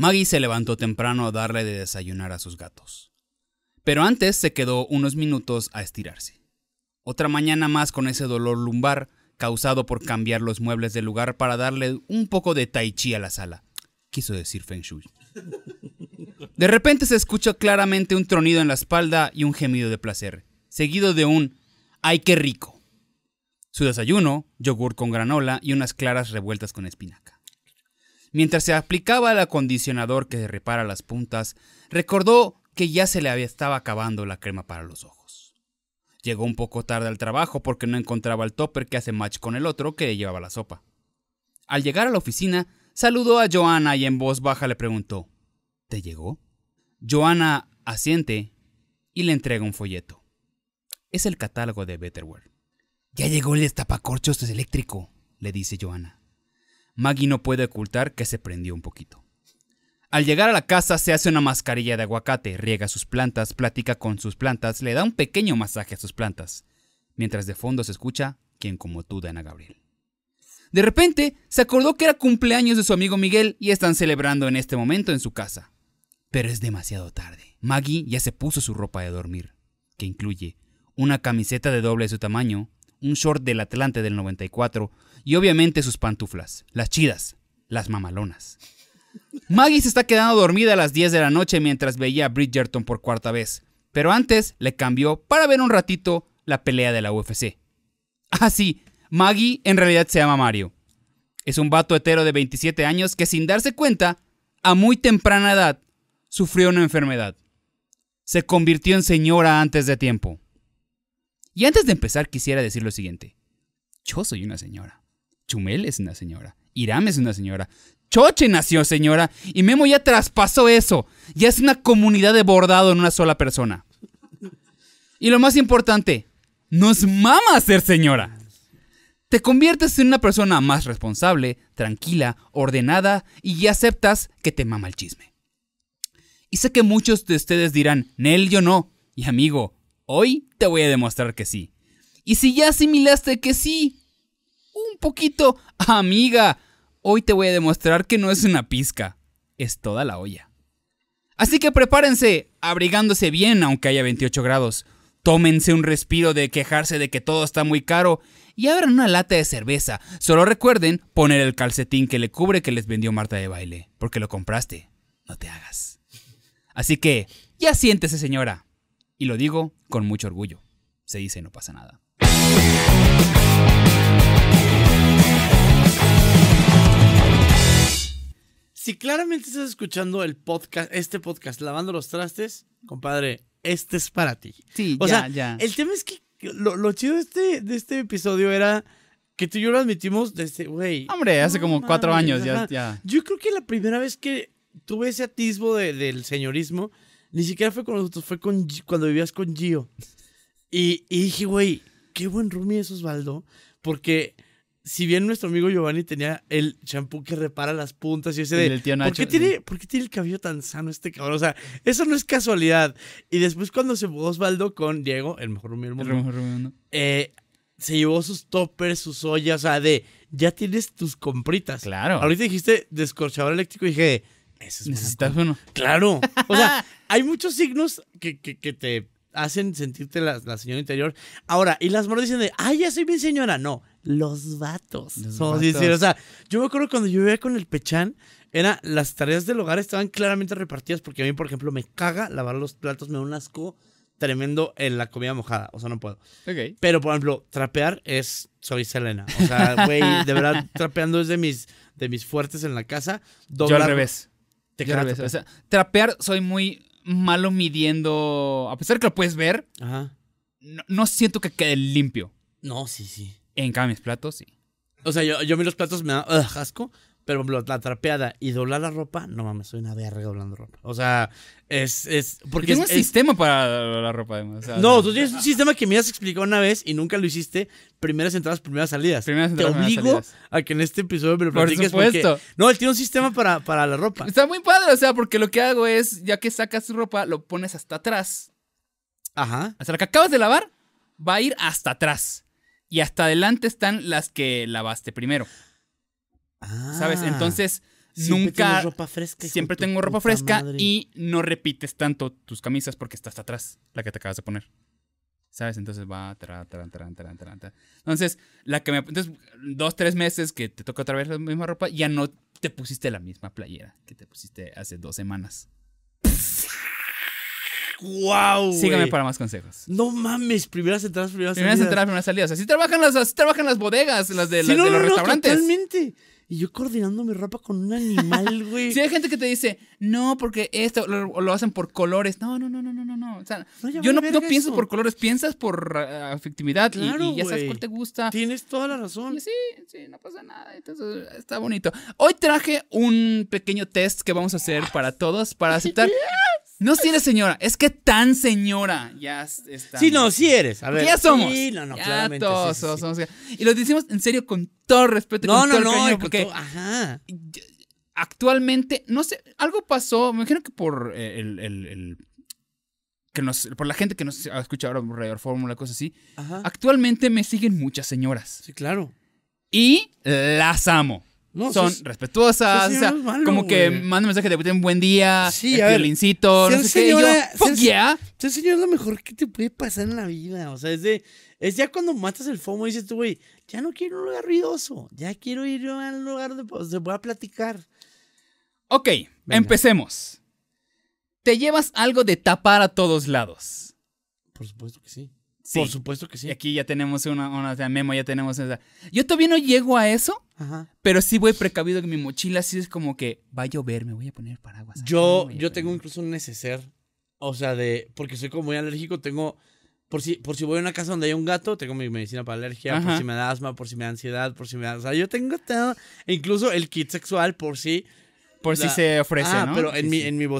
Maggie se levantó temprano a darle de desayunar a sus gatos. Pero antes se quedó unos minutos a estirarse. Otra mañana más con ese dolor lumbar causado por cambiar los muebles del lugar para darle un poco de tai chi a la sala. Quiso decir Feng Shui. De repente se escuchó claramente un tronido en la espalda y un gemido de placer, seguido de un ¡ay qué rico! Su desayuno, yogur con granola y unas claras revueltas con espinaca. Mientras se aplicaba el acondicionador que repara las puntas, recordó que ya se le había estaba acabando la crema para los ojos. Llegó un poco tarde al trabajo porque no encontraba el topper que hace match con el otro que llevaba la sopa. Al llegar a la oficina, saludó a Joana y en voz baja le preguntó, ¿Te llegó? Joana asiente y le entrega un folleto. Es el catálogo de Betterware. Ya llegó el es eléctrico, le dice Joana. Maggie no puede ocultar que se prendió un poquito. Al llegar a la casa se hace una mascarilla de aguacate, riega sus plantas, platica con sus plantas, le da un pequeño masaje a sus plantas, mientras de fondo se escucha quien como tú, Dana Gabriel. De repente, se acordó que era cumpleaños de su amigo Miguel y están celebrando en este momento en su casa. Pero es demasiado tarde. Maggie ya se puso su ropa de dormir, que incluye una camiseta de doble de su tamaño, un short del Atlante del 94, y obviamente sus pantuflas, las chidas, las mamalonas. Maggie se está quedando dormida a las 10 de la noche mientras veía a Bridgerton por cuarta vez, pero antes le cambió para ver un ratito la pelea de la UFC. Ah, sí, Maggie en realidad se llama Mario. Es un vato hetero de 27 años que sin darse cuenta, a muy temprana edad, sufrió una enfermedad. Se convirtió en señora antes de tiempo. Y antes de empezar quisiera decir lo siguiente. Yo soy una señora. Chumel es una señora. Iram es una señora. Choche nació señora. Y Memo ya traspasó eso. Ya es una comunidad de bordado en una sola persona. Y lo más importante, nos mama ser señora. Te conviertes en una persona más responsable, tranquila, ordenada y ya aceptas que te mama el chisme. Y sé que muchos de ustedes dirán, Nel, yo no. Y amigo, hoy te voy a demostrar que sí. Y si ya asimilaste que sí, un poquito. Amiga, hoy te voy a demostrar que no es una pizca, es toda la olla. Así que prepárense, abrigándose bien aunque haya 28 grados. Tómense un respiro de quejarse de que todo está muy caro y abran una lata de cerveza. Solo recuerden poner el calcetín que le cubre que les vendió Marta de baile, porque lo compraste. No te hagas. Así que, ya siéntese señora. Y lo digo con mucho orgullo. Se dice, no pasa nada. Si claramente estás escuchando el podcast, este podcast, lavando los trastes, compadre, este es para ti. Sí, o ya, sea, ya. El tema es que lo, chido de este, de este episodio era que tú y yo lo admitimos desde, güey. Hombre, hace como cuatro años ya, Yo creo que la primera vez que tuve ese atisbo del señorismo, ni siquiera fue con nosotros, fue con, cuando vivías con Gio. Y, y dije, güey, qué buen roomie es Osvaldo, porque si bien nuestro amigo Giovanni tenía el champú que repara las puntas y ese de... el ¿por, qué tiene, tiene el cabello tan sano este cabrón? O sea, eso no es casualidad. Y después cuando se jugó Osvaldo con Diego, el mejor rumio del eh, se llevó sus toppers, sus ollas, o sea, de... Ya tienes tus compritas. Claro. Ahorita dijiste descorchador eléctrico y dije... Eso es Necesitas uno. Claro. O sea, hay muchos signos que, que, te hacen sentirte la, la, señora interior. Ahora, y las morras dicen de, ay, ya soy bien señora. No, los vatos. yo me acuerdo cuando yo vivía con el Pechán, era, las tareas del hogar estaban claramente repartidas porque a mí, por ejemplo, me caga lavar los platos, me da un asco tremendo en la comida mojada, o sea, no puedo. Pero, por ejemplo, trapear es, soy Selena, o sea, güey, de verdad, trapeando es de mis, de mis fuertes en la casa. yo al revés. Te O sea, trapear soy muy malo midiendo, a pesar que lo puedes ver, Ajá. no siento que quede limpio. No, sí, sí. En cada mis platos sí. O sea, yo, yo mí los platos, me da asco. Pero la trapeada y doblar la ropa, no mames, soy una verga doblando ropa. O sea, es. es porque es, un sistema para la ropa, no, tú un sistema que me has explicado una vez y nunca lo hiciste. Primeras entradas, primeras salidas. Te obligo a que en este episodio me lo practiques Por supuesto. no, él tiene un sistema para, para la ropa. Está muy padre, o sea, porque lo que hago es, ya que sacas tu ropa, lo pones hasta atrás. Ajá. Hasta la que acabas de lavar, va a ir hasta atrás y hasta adelante están las que lavaste primero. ¿Sabes? Ah. Entonces, nunca. ropa fresca. Siempre tengo ropa fresca y no repites tanto tus camisas porque está hasta atrás, la que te acabas de poner. ¿Sabes? Entonces va, Entonces, la que me. Entonces, dos, tres meses que te toca otra vez la misma ropa, ya no te pusiste la misma playera que te pusiste hace dos semanas. ¡Wow! Sígame para más consejos. No mames, primeras entradas, primeras, salidas. Primeras entradas, primeras salidas. Así trabajan las, así trabajan las bodegas, las de, las, los restaurantes. Y yo coordinando mi ropa con un animal, güey. Si hay gente que te dice, no, porque esto lo, hacen por colores. No, no, no, no, no, no. O sea, yo no, pienso por colores, piensas por ah, afectividad y, ya sabes cuál te gusta. Tienes toda la razón. sí, sí, no pasa nada. Entonces, está bonito. Hoy traje un pequeño test que vamos a hacer para todos, para aceptar No eres señora, es que tan señora ya está. Sí, no, sí eres. Ya somos. Sí, no, no, claramente. y lo decimos en serio con todo respeto. No, no, no, porque ajá. Actualmente, no sé, algo pasó, me imagino que por eh, el, que nos, por la gente que nos escucha ahora por Fórmula, cosas así. Ajá. Actualmente me siguen muchas señoras. Sí, claro. Y las amo son respetuosas, o sea, como que mandan mensaje de buen día, el no sé qué, yo, fuck yeah. señor es lo mejor que te puede pasar en la vida, o sea, es de, es ya cuando matas el FOMO y dices tú, güey, ya no quiero un lugar ruidoso, ya quiero ir a un lugar donde se a platicar. Ok, empecemos. Te llevas algo de tapar a todos lados. Por supuesto que sí. Por supuesto que sí. aquí ya tenemos una, o sea, Memo, ya tenemos esa. Yo todavía no llego a eso, pero sí voy precavido que mi mochila, así es como que va a llover, me voy a poner paraguas. Yo, yo tengo incluso un neceser, o sea, de, porque soy como muy alérgico, tengo, por si, por si voy a una casa donde hay un gato, tengo mi medicina para alergia, por si me da asma, por si me da ansiedad, por si me da, o sea, yo tengo todo, e incluso el kit sexual por si... Por si se ofrece, ah, pero en, mi, en mi o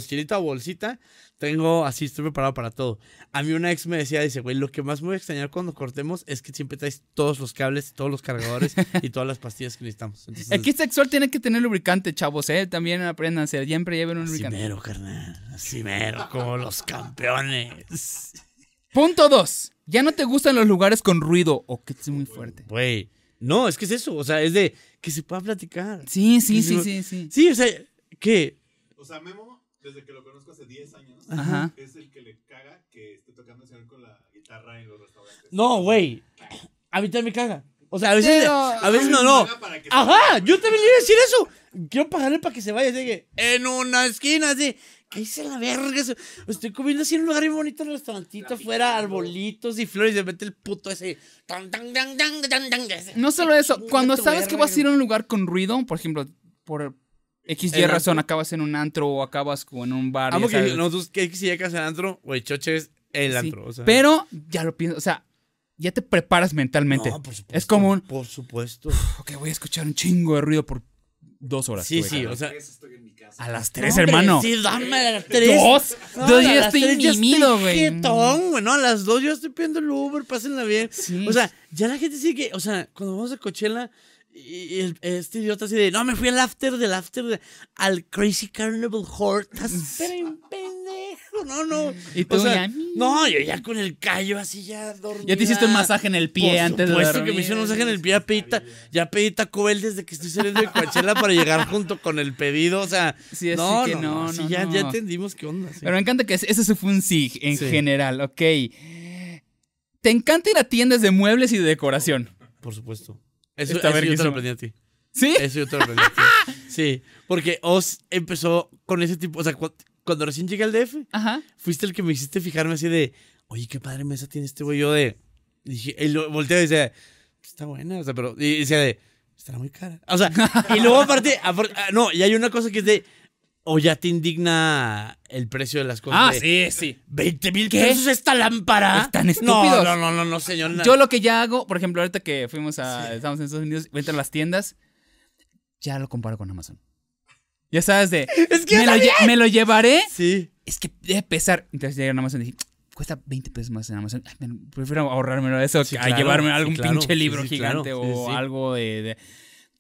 bolsita tengo, así estoy preparado para todo. A mí una ex me decía, dice, güey, lo que más me voy a extrañar cuando cortemos es que siempre traes todos los cables, todos los cargadores y todas las pastillas que necesitamos. Aquí el kit sexual tiene que tener lubricante, chavos, ¿eh? También aprendan, siempre lleven un lubricante. Así carnal. Así como los campeones. Punto dos. Ya no te gustan los lugares con ruido o oh, que es muy fuerte. Güey. No, es que es eso. O sea, es de que se pueda platicar. Sí, sí, sí, sí, sí. Sí, o sea, ¿Qué? O sea, Memo, desde que lo conozco hace 10 años, es el que le caga que esté tocando señor con la guitarra en los restaurantes. No, güey. A mí también me caga. O sea, a veces, a veces no, no. Ajá, yo también le iba a decir eso. Quiero pagarle para que se vaya. Así que, en una esquina, así. hice la verga. Estoy comiendo así en un lugar muy bonito, el restaurantito afuera, arbolitos y flores. Y de repente el puto ese. Tan, No solo eso, cuando sabes que vas a ir a un lugar con ruido, por ejemplo, por X y razón, acabas en un antro o acabas como en un bar. Vamos que nosotros que X y acabas en antro, güey, choche es el antro. Pero ya lo pienso, o sea, ya te preparas mentalmente. No, por supuesto, es común. Por supuesto. Ok, voy a escuchar un chingo de ruido por dos horas. Sí, sí, o sea. A las tres, hermano. Sí, dame a las tres. ¿Dos? No, dos, ya estoy inimido, güey. Quietón, güey. No, a las dos yo estoy pidiendo el Uber, pásenla bien. Sí. O sea, ya la gente sigue, o sea, cuando vamos a Coachella, y, este idiota así de, no, me fui al after del after al Crazy Carnival Horde. Pero en pendejo, no, no. ¿Y tú No, yo ya con el callo así ya dormida. Ya te hiciste un masaje en el pie antes de dormir. que me hicieron un masaje en el pie. Ya pedí, ya pedí Taco desde que estoy saliendo de Coachella para llegar junto con el pedido. O sea, no, no, no, ya, entendimos qué onda. Pero me encanta que ese fue un SIG en general, ok. ¿Te encanta ir a tiendas de muebles y de decoración? Por supuesto. Eso, Está yo te lo aprendí a ti. ¿Sí? Eso yo te lo aprendí a ti. Sí, porque Oz empezó con ese tipo, o sea, cuando recién llegué al DF, fuiste el que me hiciste fijarme así de, oye, qué padre mesa tiene este güey, yo de, dije, y lo volteo y decía, está buena, o sea, pero, y decía de, estará muy cara. O sea, y luego aparte, aparte, ah, no, y hay una cosa que es de, ¿O ya te indigna el precio de las cosas? Ah, sí, sí. ¿20 mil pesos esta lámpara? ¿Están estúpidos? No, no, no, no, señor. Yo lo que ya hago, por ejemplo, ahorita que fuimos a... Estamos en Estados Unidos, entro a las tiendas, ya lo comparo con Amazon. Ya sabes de... Es que me, lo llevaré. Sí. Es que debe pesar. Entonces a Amazon y dije, cuesta 20 pesos más en Amazon. prefiero ahorrármelo eso que a llevarme algún pinche libro gigante o algo de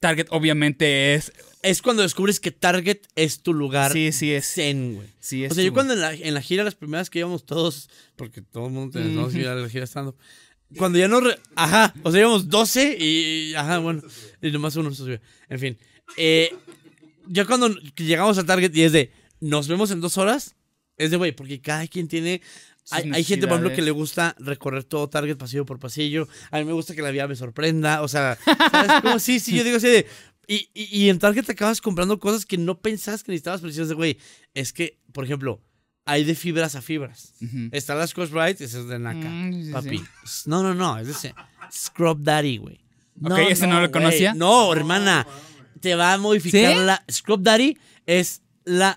Target obviamente es... Es cuando descubres que Target es tu lugar. Sí, sí es. Sí es. O sea, yo cuando en la, en la, gira, las primeras que íbamos todos, porque todo el mundo tenía dos ir a la gira estando. Cuando ya no... ajá, o sea, íbamos 12 y... Ajá, bueno. Y nomás uno se subió. En fin. Eh, ya cuando llegamos a Target y es de... Nos vemos en dos horas. Es de, güey, porque cada quien tiene hay, gente, por ejemplo, que le gusta recorrer todo Target pasillo por pasillo. A mí me gusta que la vida me sorprenda. O sea, ¿sabes cómo? Sí, sí, yo digo así de. Y, y, en Target te acabas comprando cosas que no pensabas que necesitabas, pero de güey, es que, por ejemplo, hay de fibras a fibras. Está las Scotch Bright, es de Naka. Mm, papi. No, no, no, es ese. Scrub Daddy, güey. ok, ese no, lo conocía. No, hermana. Te va a modificar la. Scrub Daddy es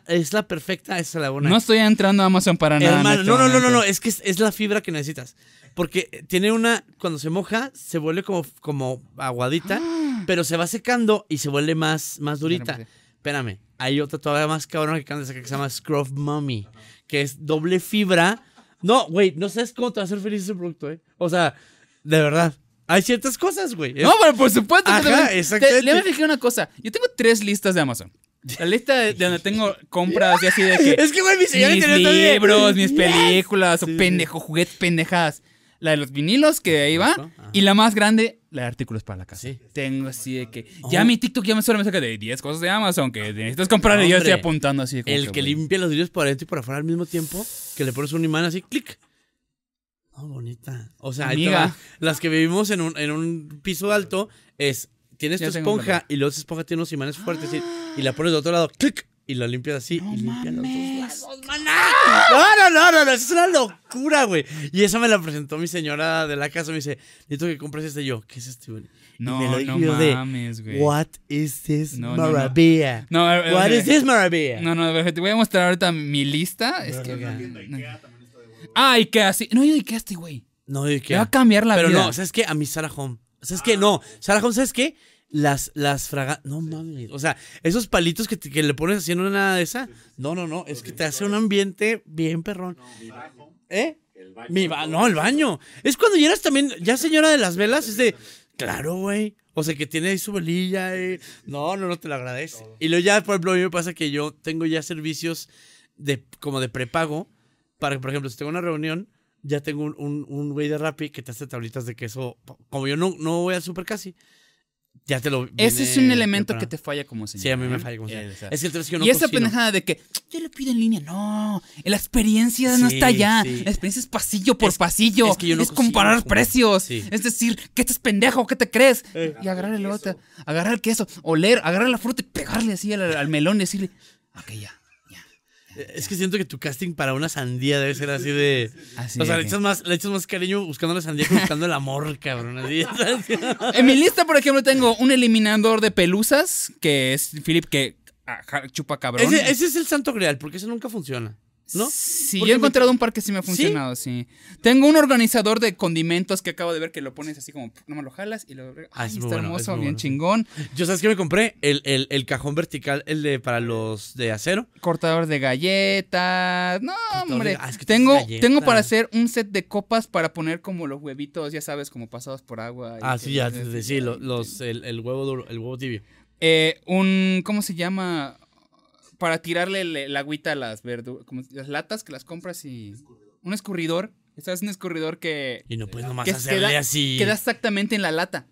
es la perfecta esa la buena. No estoy entrando a Amazon para nada. no, no, no, no, no, es que es, la fibra que necesitas. Porque tiene una, cuando se moja, se vuelve como, como aguadita, pero se va secando y se vuelve más, más durita. Espérame, hay otra todavía más cabrona que canta que se llama Scruff Mummy, que es doble fibra. No, güey, no sabes cómo te va a hacer feliz ese producto, eh. O sea, de verdad. Hay ciertas cosas, güey. No, pero por supuesto. que exactamente. le voy una cosa. Yo tengo tres listas de Amazon. La lista de, donde tengo compras y así de que. Es que, güey, mi Mis libros, mis películas, o pendejo, juguetes pendejadas. La de los vinilos, que ahí va. Y la más grande, la de artículos para la casa. Sí. Tengo así de que. Oh. Ya mi TikTok ya me suele me saca de 10 cosas de Amazon que necesitas comprar y yo estoy apuntando así. el que, limpia los vidrios por adentro y por afuera al mismo tiempo, que le pones un imán así, clic. Oh, bonita. O sea, las que vivimos en un, en un piso alto es tienes tu esponja y luego esa esponja tiene unos imanes fuertes y, la pones de otro lado, clic, y la limpias así no y limpias los dos lados. ¡Ah! No, no, no, no, es una locura, güey. Y eso me la presentó mi señora de la casa, me dice, necesito que compres este yo, ¿qué es este, güey? No, no mames, güey. What is this maravilla? No, no. What is this maravilla? No, no, te voy a mostrar ahorita mi lista. es que... Ah, Ikea, así. No, yo Ikea este, güey. No, yo Ikea. Me va a cambiar la Pero vida. Pero no, ¿sabes qué? A mi Sarah Home. ¿Sabes qué? Ah. No. Sarah Home, ¿sabes qué? las, las No mames. O sea, esos palitos que, le pones haciendo una de esa. No, no, no. Es que te hace un ambiente bien perrón. ¿Eh? Mi baño. ¿Eh? no, el baño. Es cuando llegas también, ya señora de las velas, es de, claro, güey. O sea, que tiene ahí su velilla. Eh. No, no, no te lo agradece. Y luego ya, por ejemplo, a mí me pasa que yo tengo ya servicios de, como de prepago. Para, que por ejemplo, si tengo una reunión, ya tengo un güey un, de Rappi que te hace tablitas de queso. Como yo no, no voy al super casi ya te lo. Ese es un elemento que te falla como señor. Sí, a mí me ¿eh? falla como señor. es que el no Y esa pendejada de que yo le pido en línea. No, la experiencia no está allá. La experiencia es pasillo por pasillo. Es, comparar precios. Es decir, que estás pendejo, ¿qué te crees? Eh. y agarrar el otro, agarrar el queso, oler, agarrar la fruta y pegarle así al, melón y decirle, aquella. Ah, ya es que siento que tu casting para una sandía debe ser así de. o sea, le echas, más, cariño buscando la sandía que buscando el amor, cabrón. en mi lista, por ejemplo, tengo un eliminador de pelusas, que es Philip que chupa cabrón. Ese, es el santo grial, porque eso nunca funciona. ¿No? Sí, yo he encontrado un par que sí me ha funcionado, ¿Sí? Tengo un organizador de condimentos que acabo de ver que lo pones así como, me lo jalas y lo... Ah, Ay, está hermoso, bien chingón. Yo, ¿sabes qué me compré? El, cajón vertical, el de para los de acero. Cortador de galletas. No, hombre. Ah, tengo, tengo para hacer un set de copas para poner como los huevitos, ya sabes, como pasados por agua. Ah, sí, ya, sí, los, el, huevo duro, el huevo tibio. Eh, un, ¿cómo se llama? para tirarle la, agüita a las verduras, las latas que las compras y un escurridor. Estás un escurridor que. Y no puedes nomás hacerle así. Queda exactamente en la lata.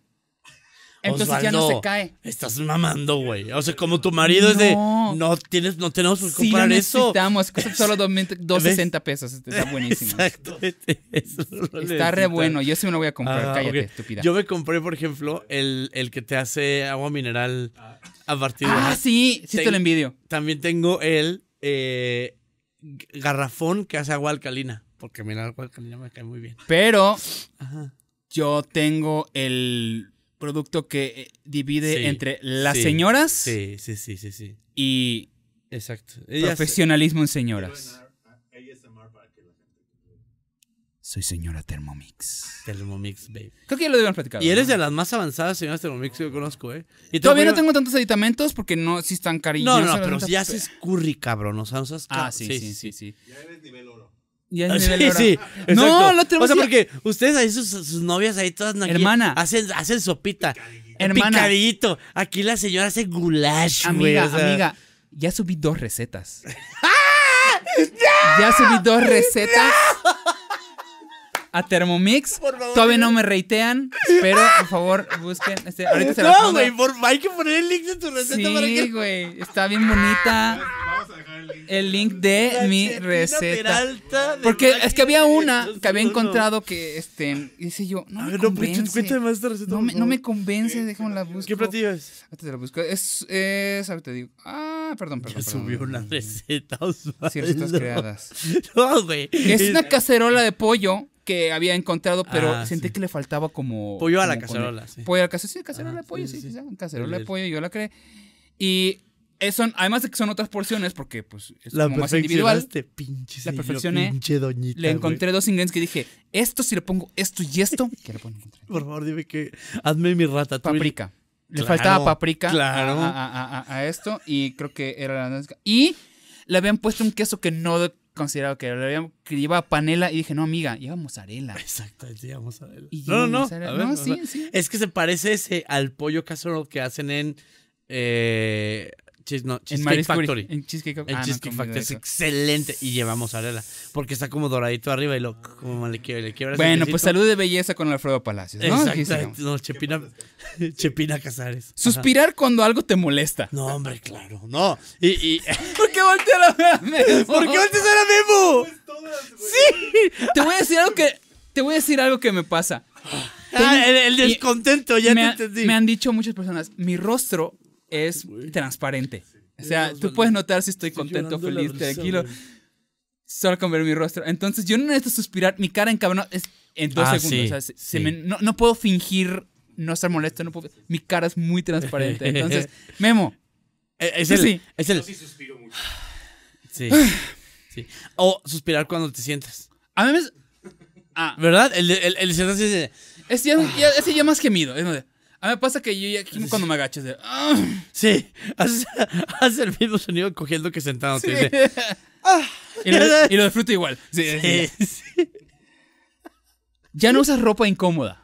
Entonces ya no se cae. Estás mamando, güey. O sea, como tu marido es de. No tienes, no tenemos que comprar eso. necesitamos. solo 260 pesos. Este, está buenísimo. Exacto. está re bueno. Yo sí me lo voy a comprar. Ah, Cállate, estúpida. Yo me compré, por ejemplo, el, el que te hace agua mineral a partir de. Ah, sí. Sí, te lo envidio. También tengo el eh, garrafón que hace agua alcalina. Porque mira, agua alcalina me cae muy bien. Pero. Ajá. Yo tengo el producto que eh, divide entre las señoras. Sí, sí, sí, sí, sí. Y. Exacto. Eh, profesionalismo en señoras. Soy señora Thermomix. Thermomix, babe. Creo que ya lo debían platicar. Y eres de las más avanzadas señoras Thermomix que yo conozco, ¿eh? Y Todavía no tengo tantos aditamentos porque no, si están cariñosos. No, no, pero si ya haces curry, cabrón. O sea, no sabes Ah, sí, sí, sí, sí. Ya eres nivel oro. Ya ah, sí, sí. No, lo tenemos. O sea, porque ustedes ahí, sus, sus novias ahí todas. Hermana. Hacen, hacen sopita. Hermana. Picadillito. Aquí la señora hace goulash, Amiga, amiga. Ya subí dos recetas. ¡Ah! Ya subí dos recetas a Thermomix. Por favor, Todavía no me reitean, pero por favor busquen. Este, ahorita se No, güey, hay que poner el link de tu receta para Sí, güey, está bien bonita. Vamos a dejar el link. El link de mi receta. Porque es que había una que había encontrado que, este, dice yo, no ah, me no, pues, convence. cuéntame esta receta. No me, convence, déjame la busco. ¿Qué platillo es? Ahorita te la busco. Es, es, ahorita te digo. Ah, perdón, perdón. Subió una receta, Osvaldo. recetas creadas. No, güey. Es una cacerola de pollo que había encontrado, pero ah, sentí que le faltaba como. Pollo a la cacerola, sí. Pollo a la cacerola, sí, cacerola de pollo, sí, sí, cacerola de pollo, yo la creé. Y son, además de que son otras porciones, porque pues es la como más individual. pinche la perfección Pinche le encontré dos ingredientes que dije, esto si le pongo esto y esto, ¿qué le pongo? Por favor, dime que hazme mi rata. Paprika. Le faltaba paprika claro. a, a, esto y creo que era la... Y le habían puesto un queso que no considerado que le panela y dije, no, amiga, lleva mozzarella. Exacto, lleva mozzarella. no, no, no. sí, sí. Es que se parece ese al pollo casero que hacen en eh, no, Cheesecake Factory. En Cheesecake, el ah, Factory es excelente. Y llevamos a arela. Porque está como doradito arriba y lo como le, y le Bueno, pues salud de belleza con Alfredo Palacios. ¿no? No, Chepina, Chepina Casares. Suspirar cuando algo te molesta. No, hombre, claro. No. Y, ¿Por qué volteas a mismo? ¿Por qué volteas a mismo? sí. Te voy a decir algo que. Te voy a decir algo que me pasa. Ah, el, descontento, ya te entendí. Me han dicho muchas personas, mi rostro es transparente. O sea, tú puedes notar si estoy, contento, feliz, tranquilo. Solo con ver mi rostro. Entonces, yo no necesito suspirar. Mi cara encabronada es en dos ah, segundos. no, puedo fingir no estar molesto. No puedo, mi cara es muy transparente. Entonces, Memo. E, este es, el, Es el... sí suspiro mucho. Sí. O suspirar cuando te sientas. A mí me... Ah. ¿Verdad? El, el, el, es, ya, ese ya más gemido. Es de... A mí me pasa que yo ya cuando me agachas... de... Ah". Sí, haces hace el mismo sonido cogiendo que sentado. Ah. Y, lo, disfruto igual. sí, Ya no usas ropa incómoda.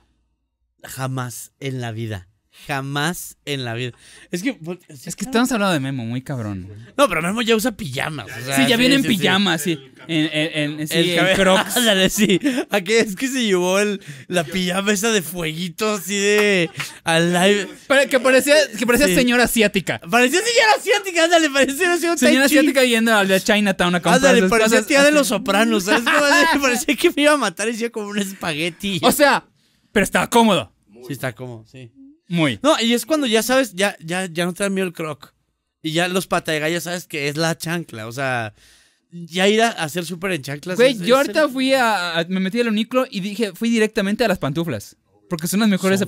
Jamás en la vida. Jamás en la vida. Es que, pues, es que estamos hablando de Memo, muy cabrón. No, pero Memo ya usa pijamas. sí, ya viene en pijamas, sí. En, el crocs. Dale, sí. Aquí es que se llevó el, la pijama esa de fueguito así de al live. que parecía, que parecía señora asiática. Parecía señora asiática, ándale, parecía señora asiática yendo a Chinatown a comprar Ándale, parecía tía de los sopranos. parecía que me iba a matar y yo como un espagueti. O sea, pero estaba cómodo. Sí, está cómodo, sí. Muy. No, y es cuando ya sabes, ya, ya, ya no te da miedo el croc. Y ya los pata de sabes que es la chancla, o sea ya ir a hacer súper en chanclas. Güey, yo ahorita fui a, a, Me metí al uniclo y dije, fui directamente a las pantuflas. Porque son las mejores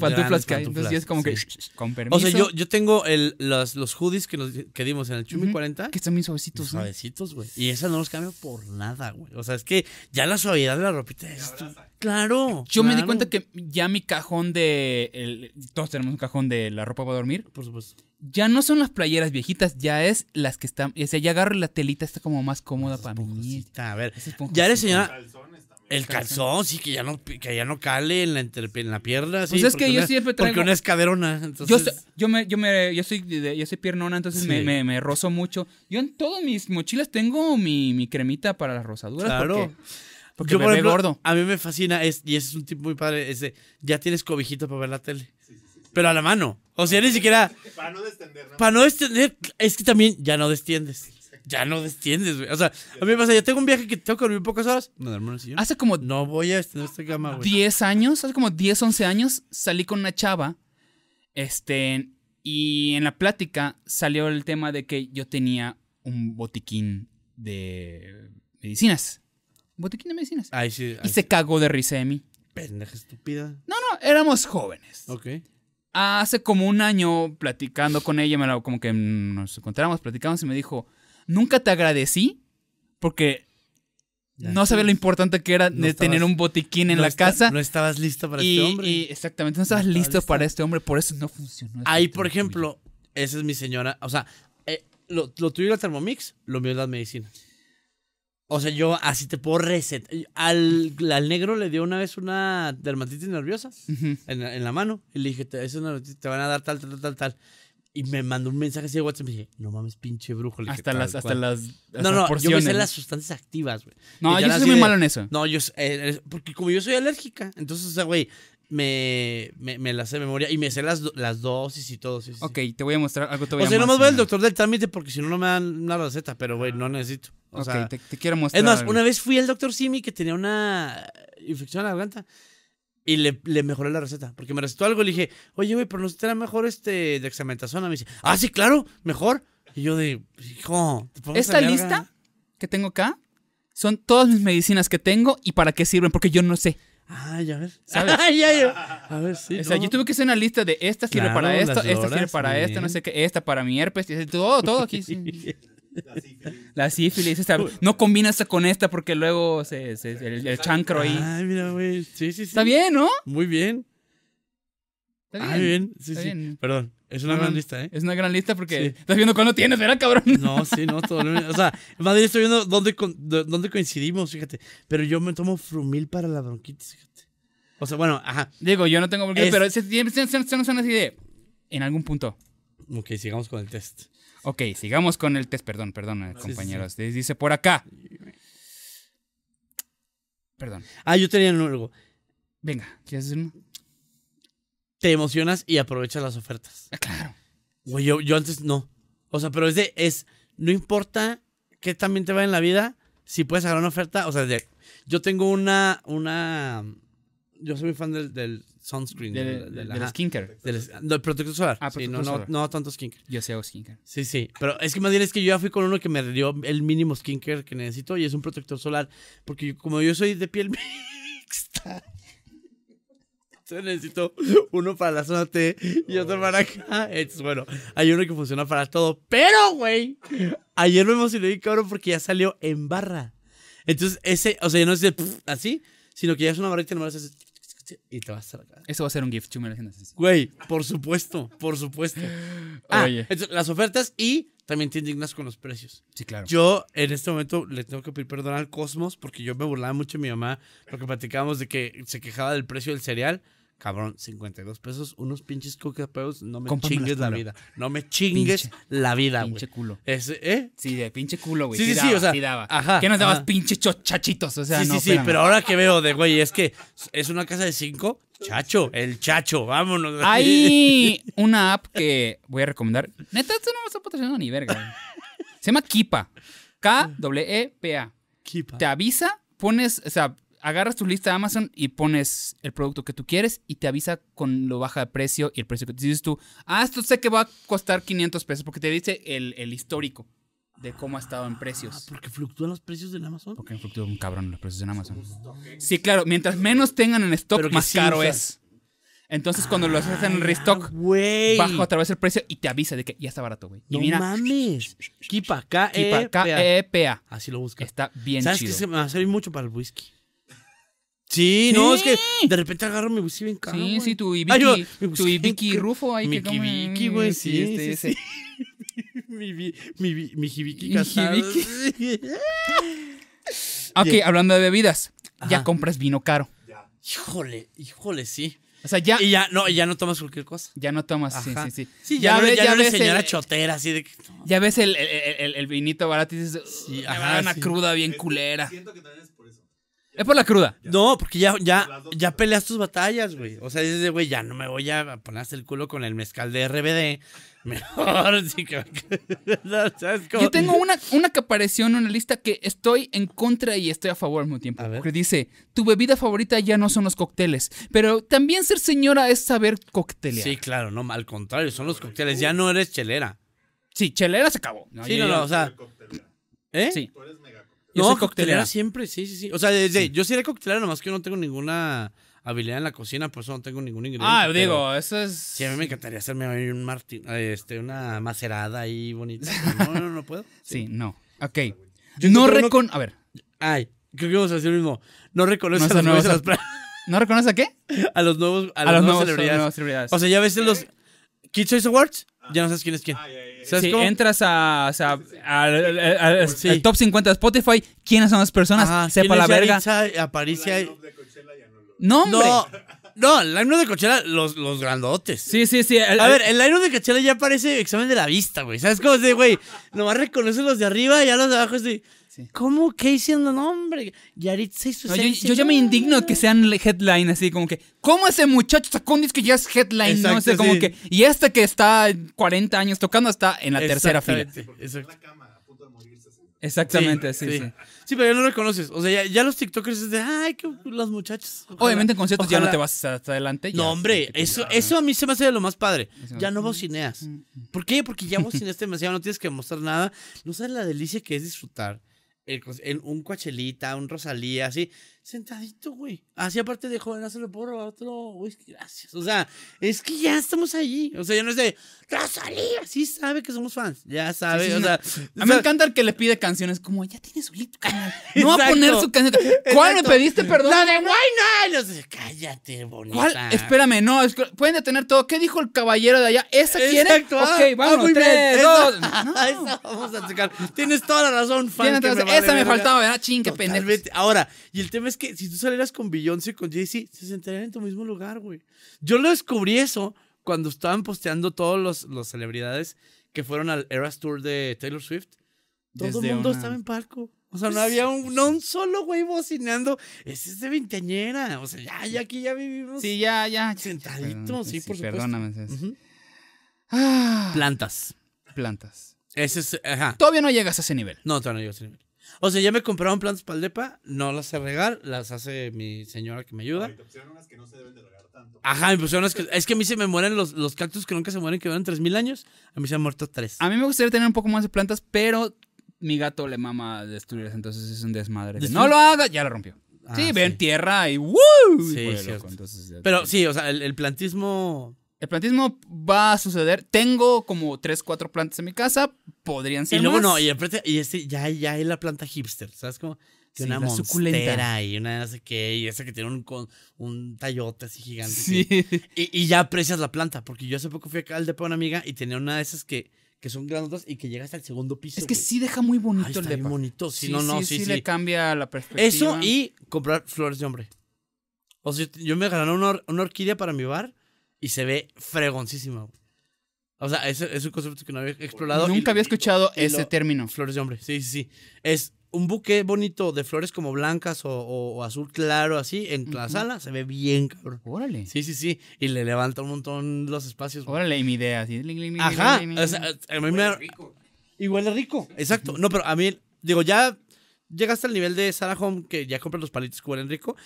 que hay. entonces, y es como que, con permiso. O sea, yo, tengo el, los, hoodies que, nos, que dimos en el Chumi 40. Que están bien suavecitos, Suavecitos, güey. Y esas no los cambio por nada, güey. O sea, es que ya la suavidad de la ropita es. Claro. Yo me di cuenta que ya mi cajón de. todos tenemos un cajón de la ropa para dormir. Por supuesto. Ya no son las playeras viejitas, ya es las que están. O sea, ya agarro la telita, está como más cómoda para mí. A ver, ya eres señora. El calzón, sí, que ya no, que ya no cale en la, en la pierna. Pues sí, Porque una es Entonces... Yo, me, yo, me, yo, soy, yo soy piernona, entonces me, rozo mucho. Yo en todas mis mochilas tengo mi, cremita para las rosaduras. Claro. Porque, yo, por ejemplo, gordo. A mí me fascina, es, y ese es un tipo muy padre, ese, ya tienes cobijito para ver la tele. pero a la mano. O sea, ni siquiera. Para no descender, Para no destender. Es que también ya no destiendes ya no desciendes, güey. O sea, a mí me pasa, yo tengo un viaje que tengo que dormir pocas horas. Hace como. No voy a en esta cama, güey. 10 años, hace como 10, 11 años, salí con una chava. Este. Y en la plática salió el tema de que yo tenía un botiquín de medicinas. ¿Un Botiquín de medicinas. y se cagó de risa de mí. Pendeja estúpida. No, no, éramos jóvenes. Ok. Hace como un año platicando con ella, me como que nos encontramos, platicamos y me dijo, nunca te agradecí porque no sabía lo importante que era de tener un botiquín en la casa. No estabas listo para este hombre. Y exactamente, no estabas, listo, para este hombre, por eso no funcionó. Ahí, por ejemplo, esa es mi señora. O sea, eh, lo, lo, tuyo era el Thermomix, lo mío es las medicinas. O sea, yo así te puedo recetar. Al, al, negro le dio una vez una dermatitis nerviosa en, en, la mano. Y le dije, te van a dar tal, tal, tal, tal. Y me mandó un mensaje así de WhatsApp y me dije, no mames, pinche brujo. hasta, las, hasta las, No, no, yo me sé las sustancias activas, güey. No, yo soy muy malo en eso. No, yo, eh, eh, porque como yo soy alérgica, entonces, o sea, güey, me, me, me, las sé de memoria y me sé las, las dosis y todo. Sí, ok, te voy a mostrar algo todavía O sea, más, nomás voy al doctor del trámite porque si no, no me dan una receta, pero güey, no necesito. O ok, sea, te, quiero mostrar. Es más, una vez fui al doctor Simi que tenía una infección en la garganta y le, le, mejoré la receta, porque me recetó algo y le dije, oye, güey, pero no será mejor este de dexametasona. Me dice, ah, sí, claro, mejor. Y yo de, hijo, Esta lista que tengo acá son todas mis medicinas que tengo y para qué sirven, porque yo no sé. Ah, ya ves. ¿Sabes? Ah, A ver, sí. O sea, yo tuve que hacer una lista de esta sirve para esto, esta sirve para esto, no sé qué, esta para mi herpes, todo, todo aquí. Sí. La sífilis. La no combina esta con esta porque luego el, chancro ahí. Ay, mira, güey. Sí, sí, sí. Está bien, ¿no? Muy bien. Está bien. Sí, sí. Perdón. Es una gran lista, ¿eh? Es una gran lista porque estás viendo cuándo tienes, ¿verdad, cabrón? No, sí, no, todo. o sea, Madrid estoy viendo dónde, coincidimos, fíjate. Pero yo me tomo frumil para la bronquitis, fíjate. O sea, bueno, ajá. Digo, yo no tengo bronquitis, pero se, así de. En algún punto. Ok, sigamos con el test. Ok, sigamos con el test. Perdón, perdón, compañeros. Dice por acá. Perdón. Ah, yo tenía algo. Venga, ¿quieres hacer Te emocionas y aprovechas las ofertas. Ah, claro. Güey, yo, yo, antes no. O sea, pero es de, es, no importa qué también te va en la vida, si puedes agarrar una oferta, o sea, yo tengo una, una, yo soy muy fan del, del sunscreen. del, skin del, del protector solar. Ah, sí, no, solar. No, tanto skincare. Yo sí hago skincare. Sí, sí. Pero es que más bien es que yo ya fui con uno que me dio el mínimo skincare que necesito y es un protector solar. Porque como yo soy de piel mixta. necesito uno para la zona T y otro para oh. acá. Entonces, bueno, hay uno que funciona para todo. Pero, güey, ayer me emocioné, cabrón, porque ya salió en barra. Entonces, ese, o sea, no es así, sino que ya es una barrita y nomás y te vas a la Eso va a ser un gift, me Güey, por supuesto, por supuesto. Ah, Oye. las ofertas y también te indignas con los precios. Sí, claro. Yo en este momento le tengo que pedir perdón al Cosmos porque yo me burlaba mucho de mi mamá porque platicábamos de que se quejaba del precio del cereal. Cabrón, 52 pesos, unos pinches cookies, pesos no me chingues la vida. No me chingues la vida, güey. Pinche culo. ¿Eh? Sí, de pinche culo, güey. Sí, sí, sí, o sea. Ajá, ¿Qué nos dabas pinche chachitos? O sea, sí, no, sí, sí, pero ahora que veo de, güey, es que es una casa de cinco. Chacho, el chacho, vámonos. Hay una app que voy a recomendar. Neta, esto no me está patrocinando ni verga. Se llama Kipa. k w e p a Kipa. Te avisa, pones, o sea, agarras tu lista de Amazon y pones el producto que tú quieres y te avisa con lo baja de precio y el precio que te dices tú. Ah, esto sé que va a costar 500 pesos porque te dice el, el histórico de cómo ha estado en precios. Ah, porque fluctúan los precios de Amazon. Porque fluctúan un cabrón los precios de Amazon. Sí, claro, mientras menos tengan en stock, más caro es. Entonces, cuando lo haces en ah, restock, bajo a través del precio y te avisa de que ya está barato, güey. no mames. Kipa, e K-E-P-A. E Así lo busca. Está bien chido. ¿Sabes que se me va a servir mucho para el whisky? Sí, no, es que de repente agarro mi bici bien caro. Sí, sí, tu Ibiki, tu Ibiki Rufo ahí mi que Mi Ibiki, güey, sí, sí, este, ese. mi, mi, mi, mi casado. ok, hablando de bebidas, ya compras vino caro. Ya. Híjole, híjole, sí. O sea, ya. Y ya no, ya no tomas cualquier cosa. Ya no tomas, sí, sí, sí. Sí, ya, ves, ya, señora chotera, así de que. Ya ves el, el, el, vinito barato y dices. Sí, una cruda bien culera. Siento que también es por la cruda. No, porque ya, ya, ya peleas tus batallas, güey. O sea, dices, güey, ya no me voy a ponerse el culo con el mezcal de RBD. Mejor sí que. ¿sabes cómo? Yo tengo una, que apareció en una lista que estoy en contra y estoy a favor al mismo tiempo. Que dice: Tu bebida favorita ya no son los cócteles. Pero también ser señora es saber coctelear. Sí, claro, no, al contrario, son los cócteles. Ya no eres chelera. Sí, chelera se acabó. sí, no, no, o sea. ¿Eh? Sí. Yo no, soy coctelera. siempre, sí, sí, sí. O sea, desde, yo soy de coctelera, nomás que yo no tengo ninguna habilidad en la cocina, por eso no tengo ningún ingrediente. Ah, digo, eso es. Sí, a mí me encantaría hacerme un martín, este, una macerada ahí bonita. No, no, no puedo. Sí, no. Ok. no recon. A ver. Ay, creo que vamos a decir lo mismo. No reconoce a los nuevos. ¿No reconoce a qué? A los nuevos. A, las los nuevos celebridades. O sea, ya ves los. Eh. Kids Choice Awards ya no sabes quién es quién. Ah, si entras a, o al, top 50 de Spotify, ¿quiénes son las personas? Sepa la verga. No, hombre. No, no, el line de Coachella, los, grandotes. Sí, sí, sí. A ver, el line de Coachella ya parece examen de la vista, güey. ¿Sabes cómo es de, güey? Nomás reconoce los de arriba y ya los de abajo es de... ¿Cómo que diciendo, hombre? yo, ya me indigno que sean headline, así como que, ¿cómo ese muchacho sacó un disco que ya es headline? y este que está 40 años tocando está en la tercera fila. Exactamente, sí, sí. pero ya no reconoces. O sea, ya, los TikTokers es ay, que los muchachos. Obviamente en conciertos ya no te vas hasta adelante. No, hombre, eso, eso a mí se me hace de lo más padre. Ya no bocineas. ¿Por qué? Porque ya bocineaste demasiado, no tienes que mostrar nada. No sabes la delicia que es disfrutar el, un Coachelita, un Rosalía, así, Sentadito, güey. Así aparte de ah, se lo puedo a otro güey, gracias. O sea, es que ya estamos allí. O sea, yo no sé, Rosalía, sí sabe que somos fans. Ya sabe, o, sea, A mí me encanta el que le pide canciones como, ya tiene su lit. No va a poner su canción. ¿Cuál me pediste, perdón? La de Why Not. No cállate, bonita. ¿Cuál? Espérame, no, es... pueden detener todo. ¿Qué dijo el caballero de allá? ¿Esa quiere? Exacto. Ah, ok, vamos, tres, dos. vamos a checar. Tienes toda la razón, fan. me esa me faltaba, ¿verdad? Chin, qué pendejo. Ahora, y el tema es que si tú salieras con Beyoncé y con Jay-Z, se sentarían en tu mismo lugar, güey. Yo lo descubrí eso cuando estaban posteando todos los, celebridades que fueron al Eras Tour de Taylor Swift. Todo el mundo estaba en palco. O sea, no había un, no un solo güey ese Es de veinteañera. O sea, ya, ya aquí ya vivimos. Sí, ya, ya. Sentaditos, sí, por supuesto. Perdóname. Ah. plantas. Plantas. Ese es, ajá. Todavía no llegas a ese nivel. No, todavía no llegas a ese nivel. O sea, ya me compraron plantas para el depa, no las sé regar, las hace mi señora que me ayuda. te pusieron unas que no se deben de regar tanto. Ajá, me pusieron unas que. Es que a mí se me mueren los, cactus que nunca se mueren, que duran 3000 años. A mí se han muerto tres. A mí me gustaría tener un poco más de plantas, pero mi gato le mama destruirlas, entonces es un desmadre. no lo haga, ya la rompió. Ah, sí, ve en tierra y ¡woo! Sí, Pero sí, o sea, el plantismo el plantismo va a suceder. Tengo como tres, cuatro plantas en mi casa. Podrían ser. Y luego no, y, ya, ya hay la planta hipster. ¿Sabes cómo? una suculenta. y una no sé qué, y esa que tiene un, con, un tallote así gigante. Y, ya aprecias la planta, porque yo hace poco fui acá al de una amiga y tenía una de esas que, son grandotas y que llega hasta el segundo piso. Es que sí deja muy bonito el depa. bonito, sí, no, no, sí, sí, le cambia la perspectiva. Eso y comprar flores de hombre. O sea, yo me gané una orquídea para mi bar y se ve fregoncísima. O sea, es, es, un concepto que no había explorado. Nunca había escuchado ese término. Flores de hombre, sí, sí, sí. Es un buque bonito de flores como blancas o, azul claro, así, en la sala, se ve bien, cabrón. Órale. Sí, sí, sí. Y le levanta un montón los espacios. Órale, y mi idea, así. Ajá. O rico. Y rico, exacto. No, pero a mí, digo, ya llegaste al nivel de Sarah Home, que ya compras los palitos que huelen rico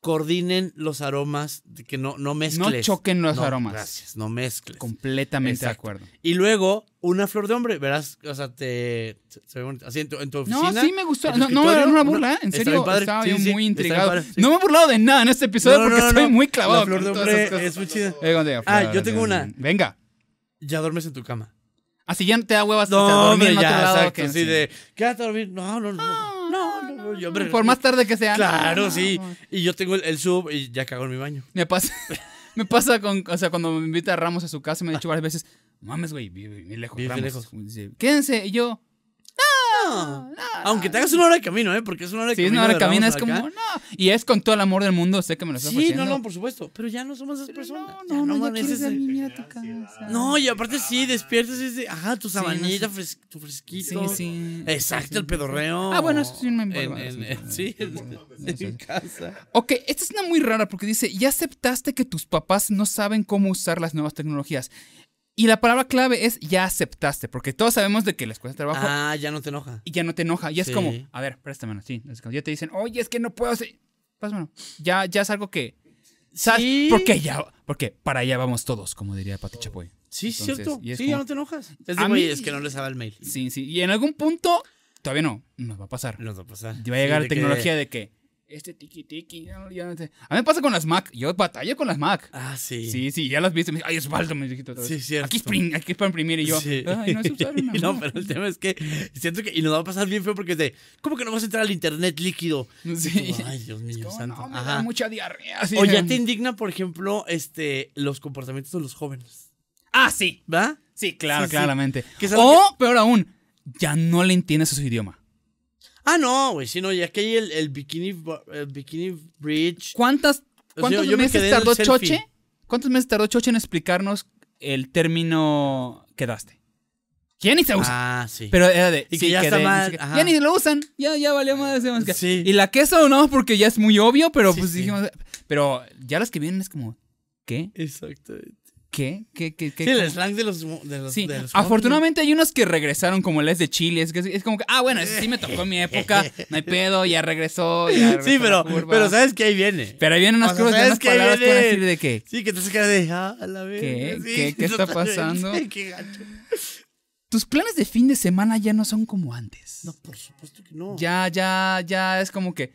coordinen los aromas, que no, no mezcles. No choquen los aromas. Gracias, no mezcles. Completamente de acuerdo. Y luego, una flor de hombre, verás, o sea, te. Se ve bonito. Así en tu, oficina. No, sí me gustó. No, no, era una burla, en serio. Padre, estaba muy intrigado. No me he burlado de nada en este episodio porque estoy muy clavado. La flor de hombre es muy chida. Ah, yo tengo una. Venga. Ya duermes en tu cama. Así ah, ya te da huevas. No, hombre, ya, exacto, así de. Quédate a dormir. No, no, no. Ah. Por más tarde que sea. Claro, sí. Y yo tengo el, sub y ya cago en mi baño. Me pasa, me pasa con, o sea, cuando me invita a Ramos a su casa, me ha dicho varias veces, mames, güey, vive, lejos. Vive lejos. Quédense, y yo, aunque te hagas una hora de camino, ¿eh? Porque es una hora de camino. Sí, una hora de camino, es como, Y es con todo el amor del mundo, sé que me lo estás sí, Sí, no, no, por supuesto. Pero ya no somos esas personas. No, no, no, no, tu casa. No, y aparte sí, despiertas y dices, ajá, tu sabanita, tu fresquito. Sí, sí. Exacto, el pedorreo. Ah, bueno, eso sí me importa. Sí, en casa. Ok, esta es una muy rara porque dice, ya aceptaste que tus papás no saben cómo usar las nuevas tecnologías. Y la palabra clave es ya aceptaste, porque todos sabemos de que les cuesta trabajo. Ah, ya no te enoja. Y ya no te enoja. Y es como, a ver, préstame, sí. ya te dicen, oye, es que no puedo hacer. Pásamelo. Ya, ya es algo que. ¿sabes? ¿Sí? Porque ya. Porque para allá vamos todos, como diría Pati Chapoy. Sí, sí cierto. sí, ya no te enojas. Es es que no le sabe el mail. Sí, sí. Y en algún punto, todavía no, nos va a pasar. Nos va a pasar. Y va a llegar la tecnología de que este tiki tiki, A mí me pasa con las Mac, yo batalla con las Mac. Ah, sí. Sí, sí, ya las viste, Ay, es ay, es me dijiste Sí, cierto. Aquí es, aquí es para imprimir y yo, ay, no es usar No, pero el tema es que siento que, y nos va a pasar bien feo porque es de, ¿cómo que no vas a entrar al internet líquido? Sí. ay, Dios mío, santo. mucha diarrea. O ya te indigna, por ejemplo, este, los comportamientos de los jóvenes. Ah, sí. ¿Va? Sí, claro, claramente. O, peor aún, ya no le entiendes a su idioma. Ah, no, güey, sí, no, ya que hay el, el, bikini, el bikini bridge. ¿Cuántas, ¿Cuántos meses tardó Choche? ¿Cuántos meses tardó Choche en explicarnos el término quedaste? Ya ni se usa. Ah, sí. Pero era de. Y que ya está más. ya ni lo usan. Ya, ya valió más. De sí. Y la queso no, porque ya es muy obvio, pero pues dijimos. Pero ya las que vienen es como. ¿Qué? Exactamente. ¿Qué? ¿Qué, qué, qué sí, el slang de los. sí. de los Afortunadamente hay unos que regresaron, como el es de Chile. Es, que, es como que, ah, bueno, eso sí me tocó mi época. No hay pedo, ya regresó. Ya sí, pero, pero sabes que ahí viene. Pero ahí vienen unas cosas palabras decir de qué. Sí, que te quedas de, ah, la vez. ¿Qué? ¿Qué, ¿Qué está pasando? qué gacho. Tus planes de fin de semana ya no son como antes. No, por supuesto que no. Ya, ya, ya es como que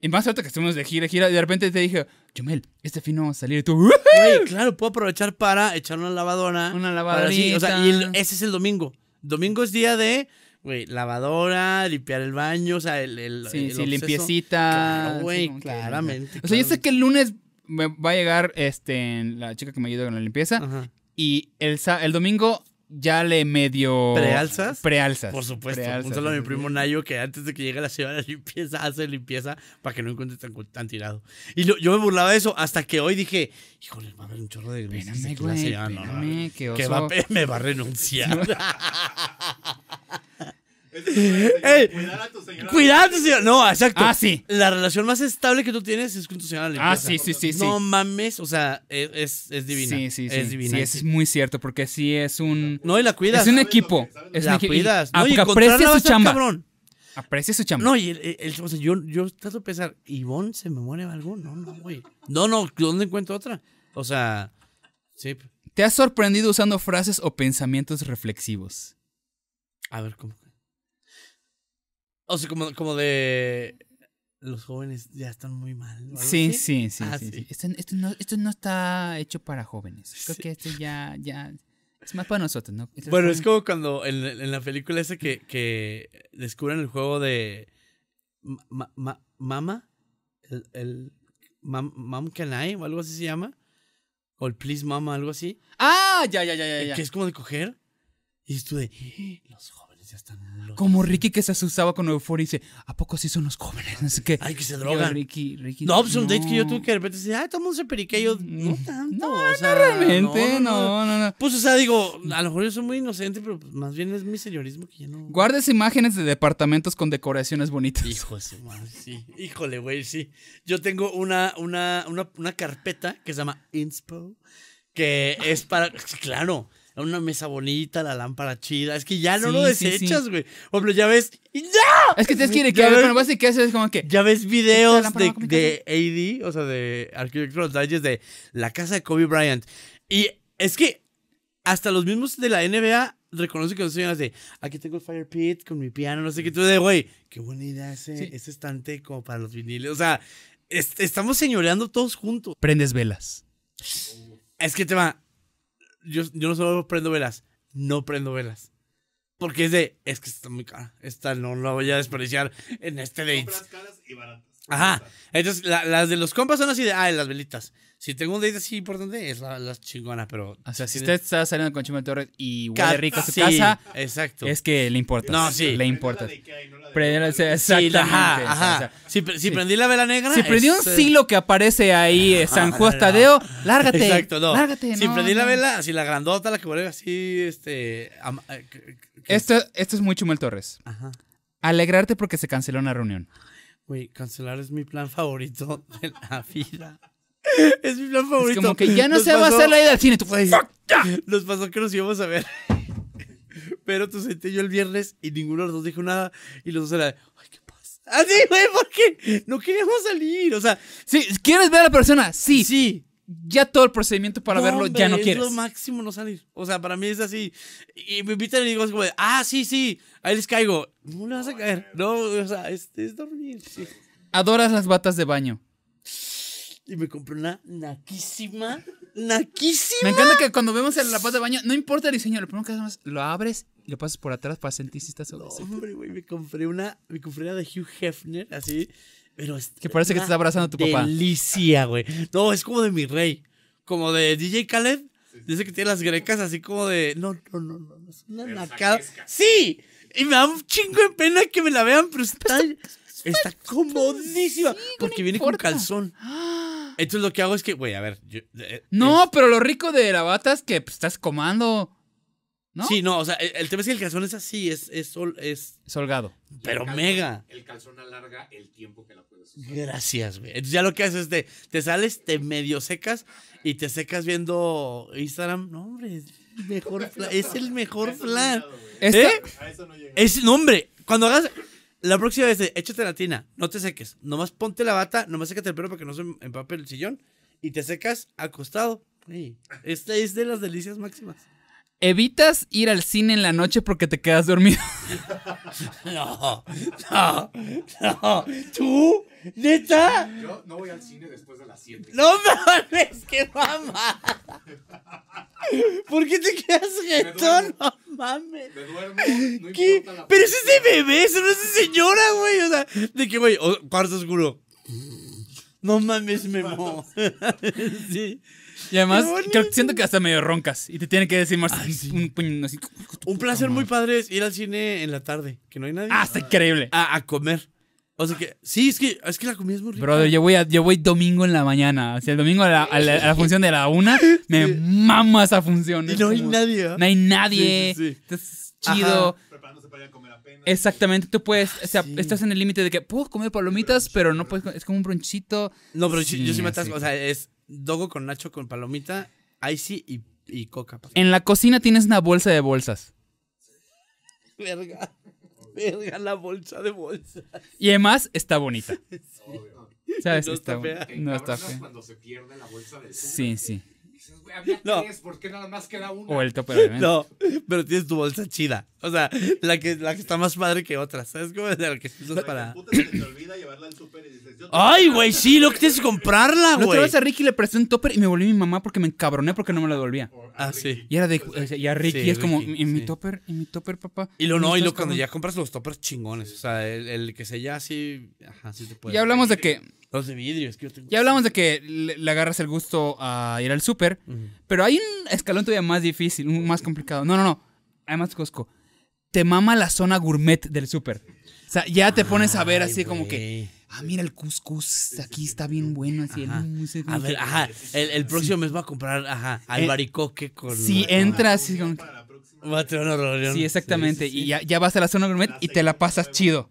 y más alto que estuvimos de gira, gira, de repente te dije, Chumel, este fin no va a salir. Y tú, Güey, claro, puedo aprovechar para echar una lavadora. Una lavadora. Sí, o sea, y ese es el domingo. Domingo es día de, güey, lavadora, limpiar el baño, o sea, el. el sí, limpiecita. Claro, güey, claramente. o sea, yo sé que el lunes me va a llegar este, la chica que me ayuda con la limpieza. Y el, el domingo ya le medio. ¿Prealzas? Prealzas. Por supuesto. Un a mi primo Nayo, que antes de que llegue la señora limpieza, hace limpieza para que no encuentre tan, tirado. Y yo me burlaba de eso hasta que hoy dije, híjole, va a haber un chorro de gris. que, me va a renunciar. cuidar a tu señora. Cuidar a tu señora. No, exacto. Ah, sí. La relación más estable que tú tienes es con tu señora Ah, sí, sí, sí. No mames, o sea, e, es, es divina. Sí, sí, sí. Es divina. Sí, es muy cierto, porque sí es un. No, y la cuidas. Es un equipo. Es la cuidas. Ah, no, y aprecia su chamba. Cabrón. Aprecia su chamba. No, y el, o sea, yo, yo trato de pensar, Ivonne se me muere algo. No, no, güey. No, no, ¿dónde encuentro otra? O sea, sí. ¿Te has sorprendido usando frases o pensamientos reflexivos? A ver, ¿cómo? O sea, como, de. Los jóvenes ya están muy mal. Ah, sí, sí, sí. Esto, este este no, está hecho para jóvenes. Creo que esto ya, ya. Es más para nosotros, ¿no? bueno, es, como cuando en, la película esa que, descubren el juego de. mama. El. el mam, can o algo así se llama. O el Please Mama, algo así. ¡Ah! Ya, ya, ya, ya. Que es como de coger. Y esto de. Los jóvenes pues, Como Ricky que se asustaba con euforia y dice, ¿a poco sí son los jóvenes? Así que, Ay, que se drogan. Ricky, Ricky, no, pues un date que yo tuve que de repente dice, ay, ah, toma un seperiqué. Yo, no mm, tanto. No, o sea, realmente, no no, no Pues, o sea, digo, a lo mejor yo soy muy inocente, pero pues, más bien es mi señorismo que ya no. Guardes imágenes de departamentos con decoraciones bonitas. Hijo sí. Híjole, güey, sí. Yo tengo una, una, una, una carpeta que se llama Inspo, que es para. Claro una mesa bonita, la lámpara chida. Es que ya no lo desechas, güey. O ya ves. ¡Ya! Es que te que que qué haces, como que. Ya ves videos de, AD, o sea, de Architectural Digest de la casa de Kobe Bryant. Y es que hasta los mismos de la NBA reconocen que no señores de aquí tengo el fire pit con mi piano, no sé qué. Tú de, güey, qué buena idea ese, ese estante como para los viniles. O sea, estamos señoreando todos juntos. Prendes velas. Es que te va yo, yo no solo prendo velas, no prendo velas. Porque es de, es que está muy cara. Esta no la voy a desperdiciar en este date. Compras caras y baratas. Ajá. Entonces, las de los compas son así de, ah, las velitas. Si tengo un dedito así importante, es la, las chingonas, pero. O sea, si usted está saliendo con Chumel Torres y huele rico a su casa, exacto. es que le importa. No, sí. Le importa. sí, exactamente. Ajá, si, prendí la vela negra. Si prendí un eh, silo que aparece ahí, eh, San Juan Tadeo, lárgate. Exacto, no. Lárgate, si prendí la vela, así la grandota, la que vuelve así, este. Eh, esto, esto es muy Chumel Torres. Ajá. Alegrarte porque se canceló una reunión. Güey, cancelar es mi plan favorito de la vida. Es mi plan favorito. Es como que ya no se va a hacer la ida al cine. Tú puedes Nos pasó que nos íbamos a ver. Pero tú senté yo el viernes y ninguno de los dos dijo nada. Y los dos era, ay, qué pasa. Así, ah, güey, porque no queríamos salir. O sea, sí, ¿quieres ver a la persona? Sí. Sí ya todo el procedimiento para verlo ya no quieres. Es lo máximo no salir. O sea, para mí es así. Y me invitan y digo, como, ah, sí, sí, ahí les caigo. No le vas a caer. No, o sea, es, es dormir. Adoras las batas de baño. Y me compré una naquísima. Naquísima. Me encanta que cuando vemos la bata de baño, no importa el diseño, lo primero que hacemos es lo abres y lo pasas por atrás para sentir si estás no, Hombre, güey, me compré una, me compré una de Hugh Hefner, así pero es que parece que te está abrazando tu papá. Delicia, güey. No, es como de mi rey. Como de DJ Khaled. Dice que tiene las grecas así como de. No, no, no, no. ¡Sí! Y me da un chingo de pena que me la vean, pero está. Está comodísima. porque viene con calzón. Entonces lo que hago es que, güey, a ver. Eh, no, pero lo rico de la bata es que pues, estás comando. Sí, no, o sea, el, tema es que el calzón es así, es, es, sol, es, es Pero mega. El calzón alarga el tiempo que la puedes usar. Gracias, güey. Entonces ya lo que haces es de, te sales, te medio secas y te secas viendo Instagram. No, hombre, es el mejor plan. Es el mejor plan. ¿Este? ¿Eh? A eso no llega. Es, no, hombre, cuando hagas. La próxima vez, eh, échate la tina, no te seques. Nomás ponte la bata, nomás sécate el pelo para que no se empape el sillón y te secas acostado. Sí. Esta es de las delicias máximas. Evitas ir al cine en la noche porque te quedas dormido. No, no, no. ¿Tú? ¿Neta? Yo no voy al cine después de las 7. No mames, qué mamá. ¿Por qué te quedas jetón? No mames. Me duermo, no ¿Qué? importa la Pero es de bebé, eso no es de señora, güey. O sea, de qué güey, cuarto oscuro. No mames, Memo. sí. Y además, creo, siento que hasta medio roncas. Y te tiene que decir más. un, un, un, placer muy padre es ir al cine en la tarde, que no hay nadie. Ah, está increíble. A, a comer. O sea que, sí, es que, es que la comida es muy rica. yo voy, yo voy domingo en la mañana. O sea, el domingo a la, función de la una, me sí. mama esa función. Y no hay nadie. ¿ah? No hay nadie. Sí, es chido. Exactamente, tú puedes, estás en el límite de que puedo comer palomitas, pero no puedes, es como un bronchito. No, bronchito yo sí me atasco, o sea, es dogo con nacho con palomita, icy y, coca. Pues. En la cocina tienes una bolsa de bolsas. Verga. Verga la bolsa de bolsas. Y además está bonita. ¿Sabes? No está, fea. No está fea. cuando se pierde la bolsa de Sí, sí no. O el topper. No, pero tienes tu bolsa chida. O sea, la que, la que está más padre que otras. ¿Sabes cómo es la que usas para. se te olvida llevarla al súper Ay, güey, sí, lo que tienes que comprarla, güey. La otra vez a Ricky le presté un topper y me volvió mi mamá porque me encabroné porque no me la devolvía. Ah, sí. Y era de. y a Ricky es como, ¿y mi topper, y mi topper, papá. Y lo no, y lo cuando ya compras los toppers chingones. O sea, el, que se ya así. Ajá, sí te puede. Ya hablamos de que los de Ya hablamos de que le, agarras el gusto a ir al súper, pero hay un escalón todavía más difícil, más complicado. No, no, no. Además, Cusco te mama la zona gourmet del súper. O sea, ya te pones a ver así como que... Ah, mira, el cuscús, aquí está bien bueno. Así El, a ver, ajá. El, próximo mes va a comprar, ajá, albaricoque eh, con... Si entras... Así Sí, exactamente. Y ya, vas a la zona gourmet y te la pasas chido.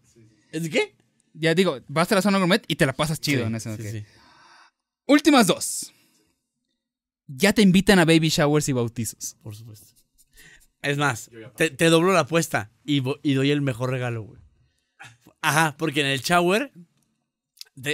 ¿Es qué? ya digo, vas a la zona gourmet y te la pasas chido en ese. sí. Últimas dos. Ya te invitan a baby showers y bautizos. Por supuesto. Es más, te, doblo la apuesta y, doy el mejor regalo, güey. Ajá, porque en el shower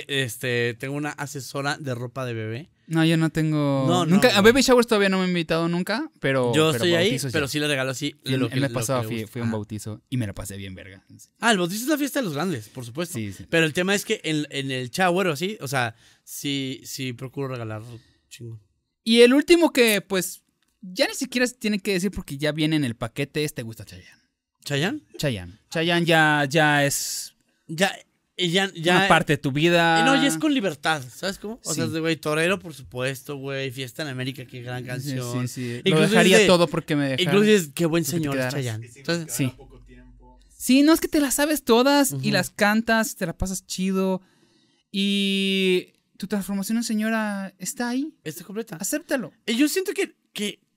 este, tengo una asesora de ropa de bebé no, yo no tengo. nunca, a Baby Showers todavía no me he invitado nunca, pero. Yo estoy ahí, pero sí le regalo así. Sí, lo que, me mes pasado fui, a un bautizo y me lo pasé bien, verga. Ah, el bautizo es la fiesta de los grandes, por supuesto. Sí, pero el tema es que en, el shower o así, o sea, sí, sí procuro regalar chingo. Y el último que, pues, ya ni siquiera se tiene que decir porque ya viene en el paquete, este gusta Chayanne. ¿Chayanne? Chayanne. Chayanne ya, ya es. Ya, y ya, ya. parte de tu vida. Y no, y es con libertad, ¿sabes cómo? O sea de güey, Torero, por supuesto, güey. Fiesta en América, qué gran canción. Sí, sí. sí. Lo dejaría todo porque me dejara. Incluso es qué buen señor, Chayanne. Entonces, sí. Sí, no es que te las sabes todas y las cantas, te la pasas chido. Y tu transformación en señora está ahí. Está completa. Acéptalo. Y yo siento que,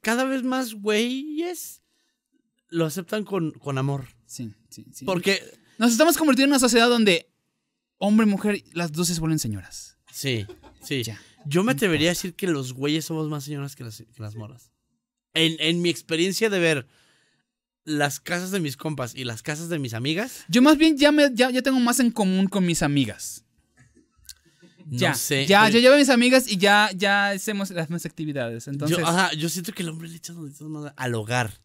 cada vez más güeyes lo aceptan con, con amor. Sí, sí, sí. Porque. Nos estamos convirtiendo en una sociedad donde hombre, mujer, las dos se vuelven señoras. Sí, sí. Ya. Yo me atrevería a decir que los güeyes somos más señoras que las, moras. En, mi experiencia de ver las casas de mis compas y las casas de mis amigas. Yo más bien ya, me, ya, tengo más en común con mis amigas. ya, sé. Ya, yo llevo a mis amigas y ya, ya hacemos las mismas actividades. Entonces. Yo, ajá, yo siento que el hombre le echa más al hogar.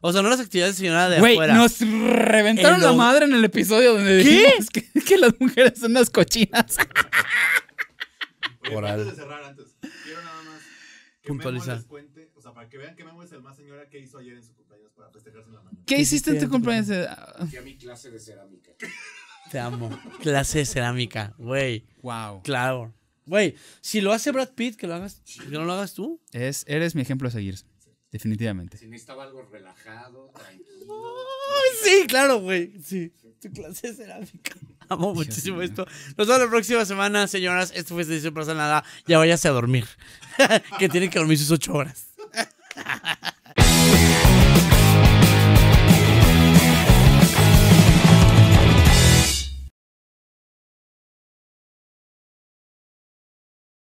O sea, no las actividades señora de Güey, afuera. nos reventaron la madre en el episodio donde ¿Qué? dijimos que, las mujeres son las cochinas. Antes de cerrar, antes, quiero nada más que puntualizar. o sea, para que vean que Memo es el más señora que hizo ayer en su cumpleaños para festejarse en la mañana. ¿Qué hiciste en tu cumpleaños? Fui a mi clase de cerámica. Te amo. clase de cerámica, güey. Wow. Claro. Güey, si lo hace Brad Pitt, que lo hagas, que no lo hagas tú. Es, eres mi ejemplo a seguir. Definitivamente. Si necesitaba algo relajado, tranquilo. sí, claro, güey. Sí. Tu clase de cerámica. Amo muchísimo esto. Nos vemos la próxima semana, señoras. Esto fue Pasa nada Ya váyase a dormir. que tienen que dormir sus ocho horas.